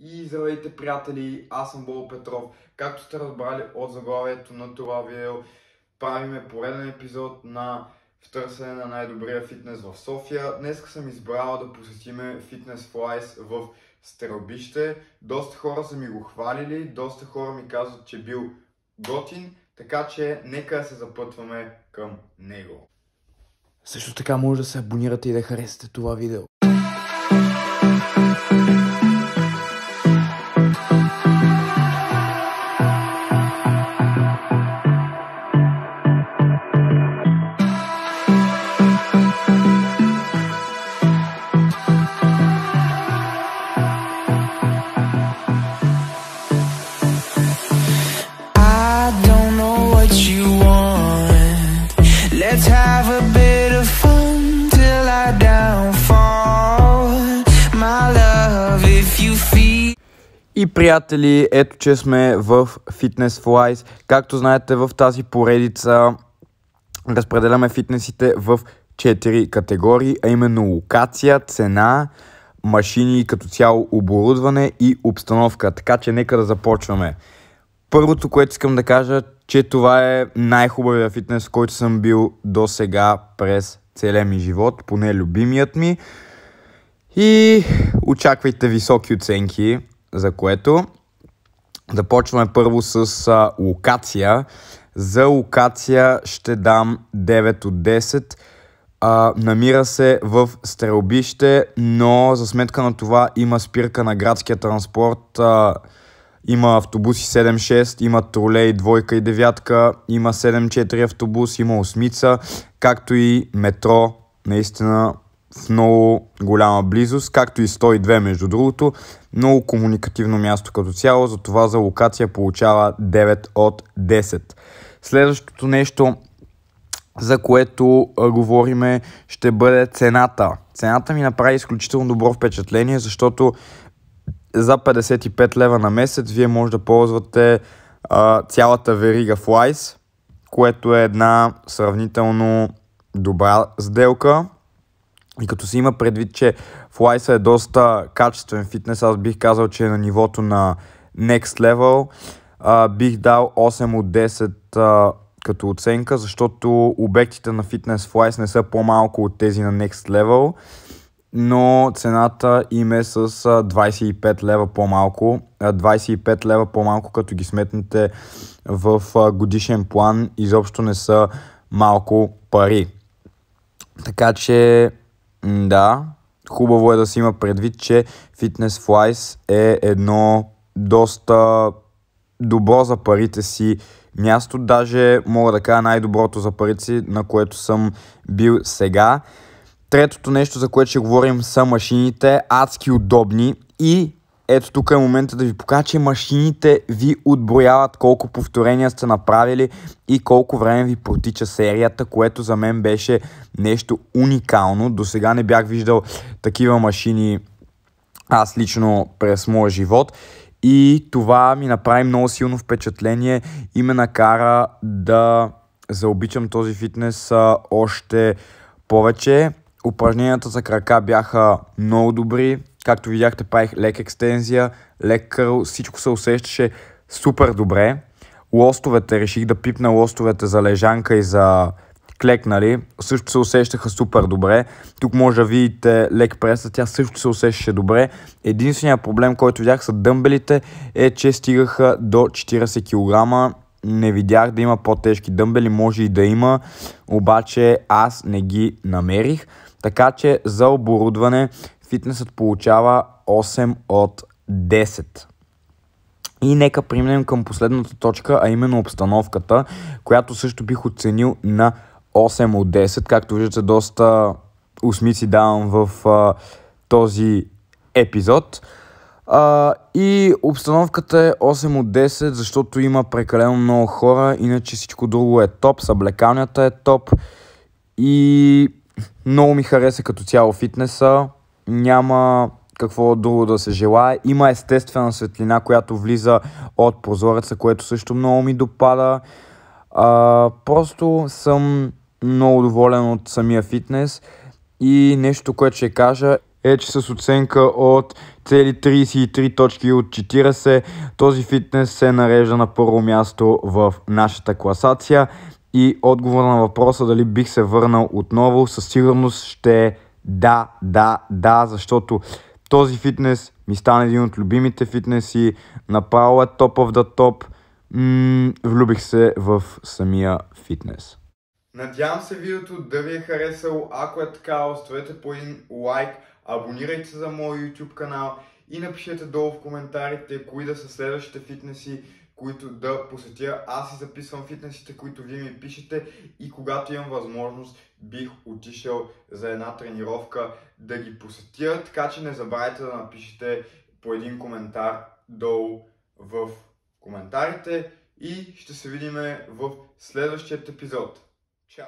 И здравейте, приятели! Аз съм Бобо Петров. Както сте разбрали от заглавието на това видео, правиме пореден епизод на в търсене на най-добрия фитнес в София. Днес съм избрала да посетиме Fitness Flies в Стрелбище. Доста хора са ми го хвалили, доста хора ми казват, че бил готин, така че нека се запътваме към него. Също така може да се абонирате и да харесате това видео. приятели, ето че сме в Fitness Flies. Както знаете в тази поредица разпределяме фитнесите в 4 категории, а именно локация, цена, машини като цяло оборудване и обстановка. Така че нека да започваме. Първото, което искам да кажа, че това е най-хубавия фитнес, който съм бил до сега през целия ми живот, поне любимият ми. И очаквайте високи оценки за което започваме почваме първо с а, локация. За локация ще дам 9 от 10. А, намира се в стрелбище, но за сметка на това има спирка на градския транспорт. А, има автобуси 7-6, има тролей двойка и девятка, има 7-4 автобус, има осмица, както и метро. Наистина с много голяма близост, както и 102 между другото. Много комуникативно място като цяло, затова за локация получава 9 от 10. Следващото нещо, за което говориме, ще бъде цената. Цената ми направи изключително добро впечатление, защото за 55 лева на месец вие може да ползвате а, цялата верига Flies, което е една сравнително добра сделка и като се има предвид, че Флайса е доста качествен фитнес, аз бих казал, че е на нивото на Next Level, а, бих дал 8 от 10 а, като оценка, защото обектите на Фитнес-Флайс не са по-малко от тези на Next Level, но цената им е с 25 лева по-малко. 25 лева по-малко, като ги сметнете в годишен план, изобщо не са малко пари. Така че да, хубаво е да се има предвид, че Fitness Flies е едно доста добро за парите си място, даже мога да кажа най-доброто за парите си, на което съм бил сега. Третото нещо, за което ще говорим са машините, адски удобни и ето тук е момента да ви покажа, че машините ви отброяват колко повторения сте направили и колко време ви протича серията, което за мен беше нещо уникално. До сега не бях виждал такива машини аз лично през моя живот. И това ми направи много силно впечатление и ме накара да заобичам този фитнес още повече. Упражненията за крака бяха много добри, Както видяхте, правих лек екстензия, лек кърл, всичко се усещаше супер добре. Лостовете, реших да пипна лостовете за лежанка и за клек, нали, също се усещаха супер добре. Тук може да видите лек преса, тя също се усещаше добре. Единственият проблем, който видях са дъмбелите, е, че стигаха до 40 кг. Не видях да има по-тежки дъмбели, може и да има, обаче аз не ги намерих. Така че за оборудване фитнесът получава 8 от 10. И нека преминем към последната точка, а именно обстановката, която също бих оценил на 8 от 10. Както виждате, доста усмици давам в а, този епизод. А, и обстановката е 8 от 10, защото има прекалено много хора, иначе всичко друго е топ, съблекалнята е топ и много ми хареса като цяло фитнеса няма какво друго да се желая. Има естествена светлина, която влиза от прозореца, което също много ми допада. А, просто съм много доволен от самия фитнес и нещо, което ще кажа е, че с оценка от цели 33 точки от 40, този фитнес се нарежда на първо място в нашата класация и отговор на въпроса дали бих се върнал отново със сигурност ще е да, да, да, защото този фитнес ми стана един от любимите фитнеси, направо е топ of the топ. влюбих се в самия фитнес. Надявам се видеото да ви е харесало. Ако е така, оставете по един лайк, абонирайте се за моят YouTube канал и напишете долу в коментарите кои да са следващите фитнеси, които да посетя. Аз си записвам фитнесите, които вие ми пишете и когато имам възможност, бих отишъл за една тренировка да ги посетя. Така че не забравяйте да напишете по един коментар долу в коментарите и ще се видим в следващия епизод. Чао!